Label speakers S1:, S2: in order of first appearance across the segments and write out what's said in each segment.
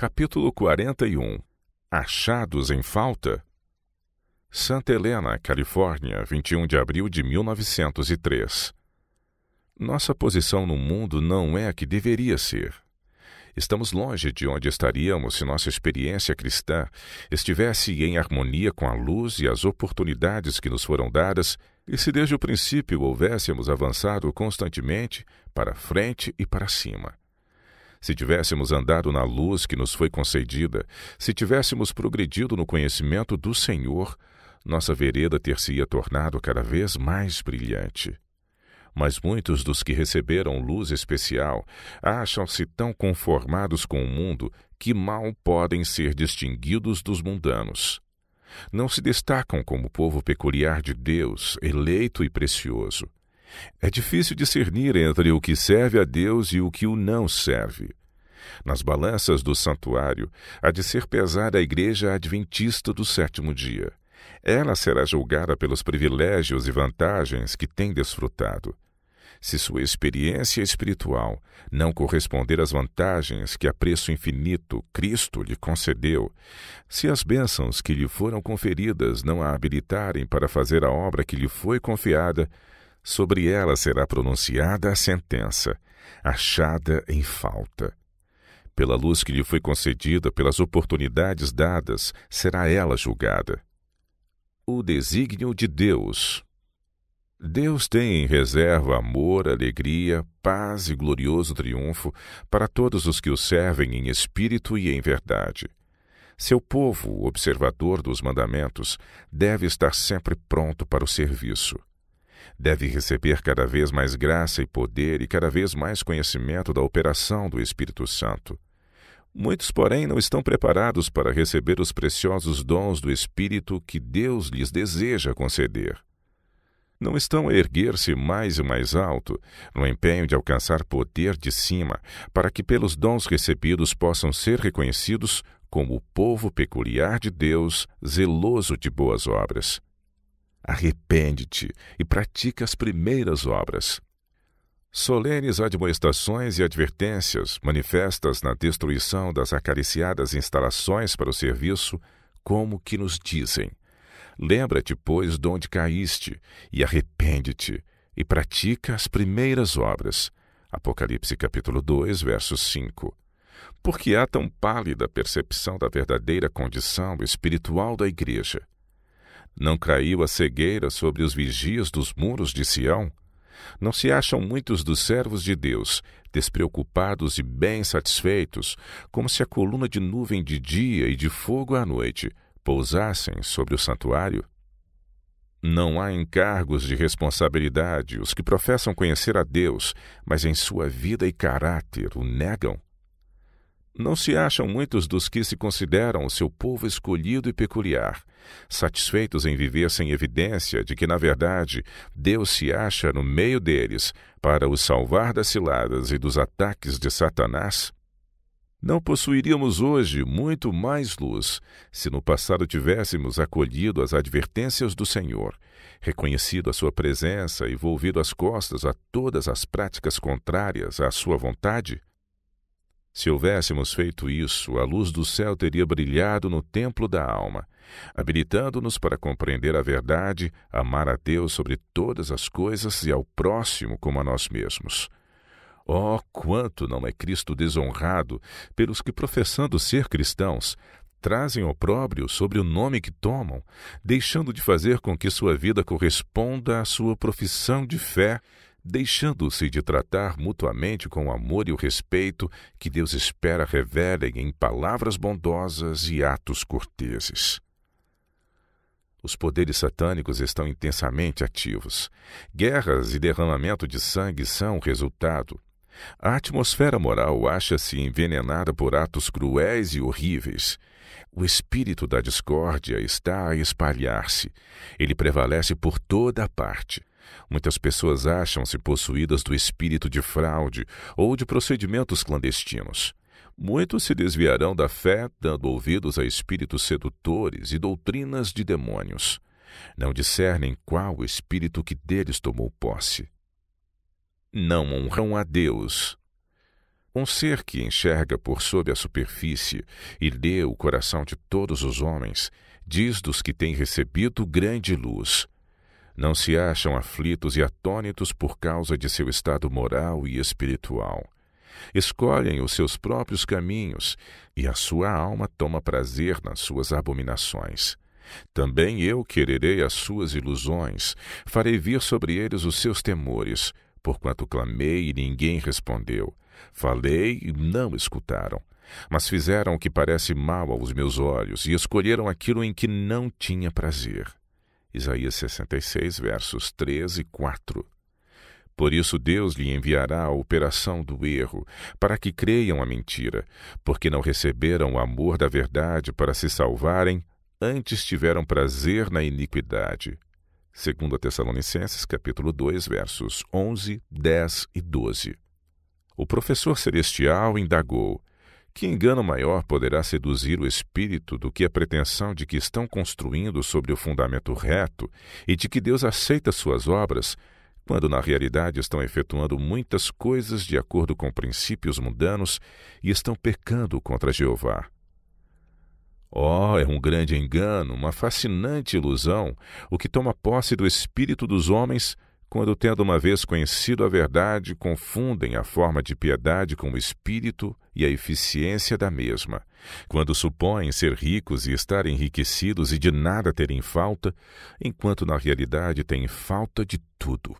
S1: Capítulo 41 Achados em falta? Santa Helena, Califórnia, 21 de abril de 1903. Nossa posição no mundo não é a que deveria ser. Estamos longe de onde estaríamos se nossa experiência cristã estivesse em harmonia com a luz e as oportunidades que nos foram dadas e se desde o princípio houvéssemos avançado constantemente para frente e para cima. Se tivéssemos andado na luz que nos foi concedida, se tivéssemos progredido no conhecimento do Senhor, nossa vereda ter-se-ia tornado cada vez mais brilhante. Mas muitos dos que receberam luz especial acham-se tão conformados com o mundo que mal podem ser distinguidos dos mundanos. Não se destacam como povo peculiar de Deus, eleito e precioso. É difícil discernir entre o que serve a Deus e o que o não serve. Nas balanças do santuário há de ser pesada a Igreja Adventista do sétimo dia. Ela será julgada pelos privilégios e vantagens que tem desfrutado. Se sua experiência espiritual não corresponder às vantagens que a preço infinito Cristo lhe concedeu, se as bênçãos que lhe foram conferidas não a habilitarem para fazer a obra que lhe foi confiada, sobre ela será pronunciada a sentença, achada em falta. Pela luz que lhe foi concedida, pelas oportunidades dadas, será ela julgada. O desígnio de Deus. Deus tem em reserva amor, alegria, paz e glorioso triunfo para todos os que o servem em espírito e em verdade. Seu povo, observador dos mandamentos, deve estar sempre pronto para o serviço deve receber cada vez mais graça e poder e cada vez mais conhecimento da operação do Espírito Santo. Muitos, porém, não estão preparados para receber os preciosos dons do Espírito que Deus lhes deseja conceder. Não estão a erguer-se mais e mais alto, no empenho de alcançar poder de cima, para que pelos dons recebidos possam ser reconhecidos como o povo peculiar de Deus, zeloso de boas obras arrepende-te e pratica as primeiras obras. Solenes admoestações e advertências manifestas na destruição das acariciadas instalações para o serviço, como que nos dizem: Lembra-te, pois, de onde caíste, e arrepende-te, e pratica as primeiras obras. Apocalipse capítulo 2, verso 5. Porque há tão pálida percepção da verdadeira condição espiritual da igreja. Não caiu a cegueira sobre os vigias dos muros de Sião? Não se acham muitos dos servos de Deus, despreocupados e bem satisfeitos, como se a coluna de nuvem de dia e de fogo à noite pousassem sobre o santuário? Não há encargos de responsabilidade os que professam conhecer a Deus, mas em sua vida e caráter o negam. Não se acham muitos dos que se consideram o seu povo escolhido e peculiar, satisfeitos em viver sem evidência de que, na verdade, Deus se acha no meio deles para os salvar das ciladas e dos ataques de Satanás? Não possuiríamos hoje muito mais luz se no passado tivéssemos acolhido as advertências do Senhor, reconhecido a sua presença e volvido as costas a todas as práticas contrárias à sua vontade? Se houvéssemos feito isso, a luz do céu teria brilhado no templo da alma, habilitando-nos para compreender a verdade, amar a Deus sobre todas as coisas e ao próximo como a nós mesmos. Oh, quanto não é Cristo desonrado pelos que, professando ser cristãos, trazem opróbrio sobre o nome que tomam, deixando de fazer com que sua vida corresponda à sua profissão de fé deixando-se de tratar mutuamente com o amor e o respeito que Deus espera revelem em palavras bondosas e atos corteses. Os poderes satânicos estão intensamente ativos. Guerras e derramamento de sangue são o resultado. A atmosfera moral acha-se envenenada por atos cruéis e horríveis. O espírito da discórdia está a espalhar-se. Ele prevalece por toda a parte. Muitas pessoas acham-se possuídas do espírito de fraude ou de procedimentos clandestinos. Muitos se desviarão da fé, dando ouvidos a espíritos sedutores e doutrinas de demônios. Não discernem qual o espírito que deles tomou posse. Não honram a Deus. Um ser que enxerga por sob a superfície e lê o coração de todos os homens, diz dos que tem recebido grande luz não se acham aflitos e atônitos por causa de seu estado moral e espiritual. Escolhem os seus próprios caminhos, e a sua alma toma prazer nas suas abominações. Também eu quererei as suas ilusões, farei vir sobre eles os seus temores, porquanto clamei e ninguém respondeu. Falei e não escutaram. Mas fizeram o que parece mal aos meus olhos e escolheram aquilo em que não tinha prazer. Isaías 66, versos 3 e 4. Por isso Deus lhe enviará a operação do erro, para que creiam a mentira, porque não receberam o amor da verdade para se salvarem, antes tiveram prazer na iniquidade. 2 Tessalonicenses capítulo 2, versos 11, 10 e 12. O professor celestial indagou: que engano maior poderá seduzir o espírito do que a pretensão de que estão construindo sobre o fundamento reto e de que Deus aceita suas obras, quando na realidade estão efetuando muitas coisas de acordo com princípios mundanos e estão pecando contra Jeová? Oh, é um grande engano, uma fascinante ilusão, o que toma posse do espírito dos homens quando, tendo uma vez conhecido a verdade, confundem a forma de piedade com o espírito e a eficiência da mesma. Quando supõem ser ricos e estar enriquecidos e de nada terem falta, enquanto na realidade têm falta de tudo.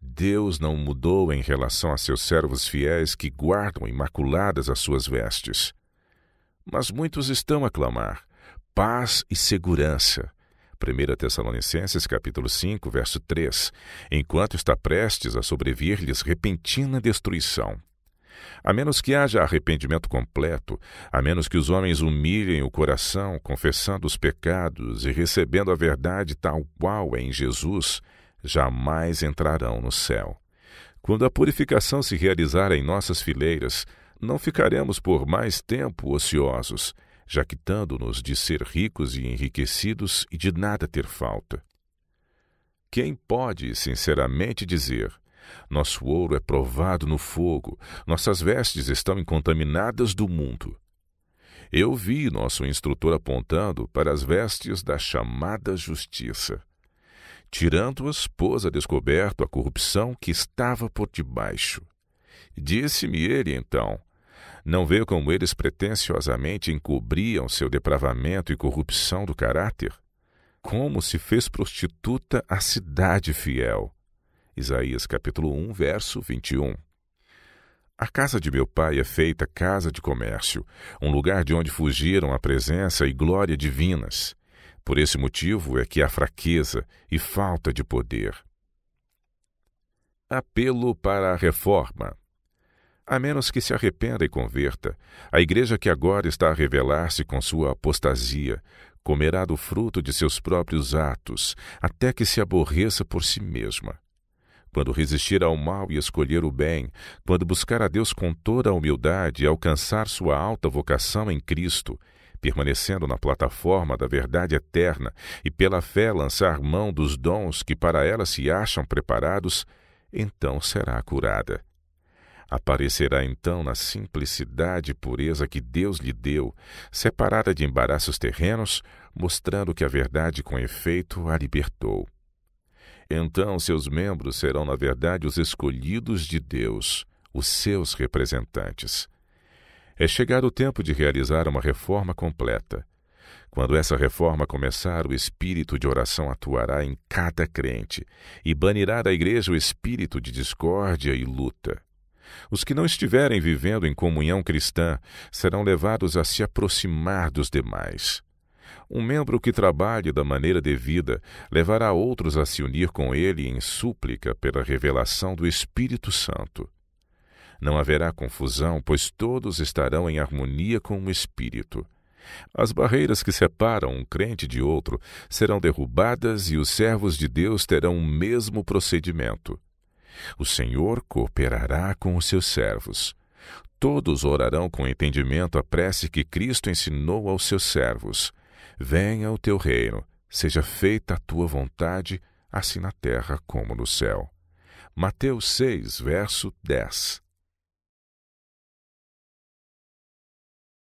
S1: Deus não mudou em relação a seus servos fiéis que guardam imaculadas as suas vestes. Mas muitos estão a clamar paz e segurança. 1 Tessalonicenses capítulo 5, verso 3, enquanto está prestes a sobrevir-lhes repentina destruição. A menos que haja arrependimento completo, a menos que os homens humilhem o coração, confessando os pecados e recebendo a verdade tal qual é em Jesus, jamais entrarão no céu. Quando a purificação se realizar em nossas fileiras, não ficaremos por mais tempo ociosos, jaquitando nos de ser ricos e enriquecidos e de nada ter falta. Quem pode sinceramente dizer: nosso ouro é provado no fogo, nossas vestes estão incontaminadas do mundo. Eu vi nosso instrutor apontando para as vestes da chamada justiça. Tirando-as, pôs a descoberto a corrupção que estava por debaixo. Disse-me ele então: Não vê como eles pretensiosamente encobriam seu depravamento e corrupção do caráter? Como se fez prostituta a cidade fiel Isaías capítulo 1, verso 21. A casa de meu pai é feita casa de comércio, um lugar de onde fugiram a presença e glória divinas. Por esse motivo é que há fraqueza e falta de poder. Apelo para a reforma. A menos que se arrependa e converta, a igreja que agora está a revelar-se com sua apostasia comerá do fruto de seus próprios atos, até que se aborreça por si mesma quando resistir ao mal e escolher o bem, quando buscar a Deus com toda a humildade e alcançar sua alta vocação em Cristo, permanecendo na plataforma da verdade eterna e pela fé lançar mão dos dons que para ela se acham preparados, então será curada. Aparecerá então na simplicidade e pureza que Deus lhe deu, separada de embaraços terrenos, mostrando que a verdade com efeito a libertou. Então seus membros serão, na verdade, os escolhidos de Deus, os seus representantes. É chegado o tempo de realizar uma reforma completa. Quando essa reforma começar, o espírito de oração atuará em cada crente e banirá da igreja o espírito de discórdia e luta. Os que não estiverem vivendo em comunhão cristã serão levados a se aproximar dos demais. Um membro que trabalhe da maneira devida levará outros a se unir com ele em súplica pela revelação do Espírito Santo. Não haverá confusão, pois todos estarão em harmonia com o Espírito. As barreiras que separam um crente de outro serão derrubadas e os servos de Deus terão o mesmo procedimento. O Senhor cooperará com os seus servos. Todos orarão com entendimento a prece que Cristo ensinou aos seus servos. Venha o teu reino, seja feita a tua vontade, assim na terra como no céu. Mateus 6, verso 10.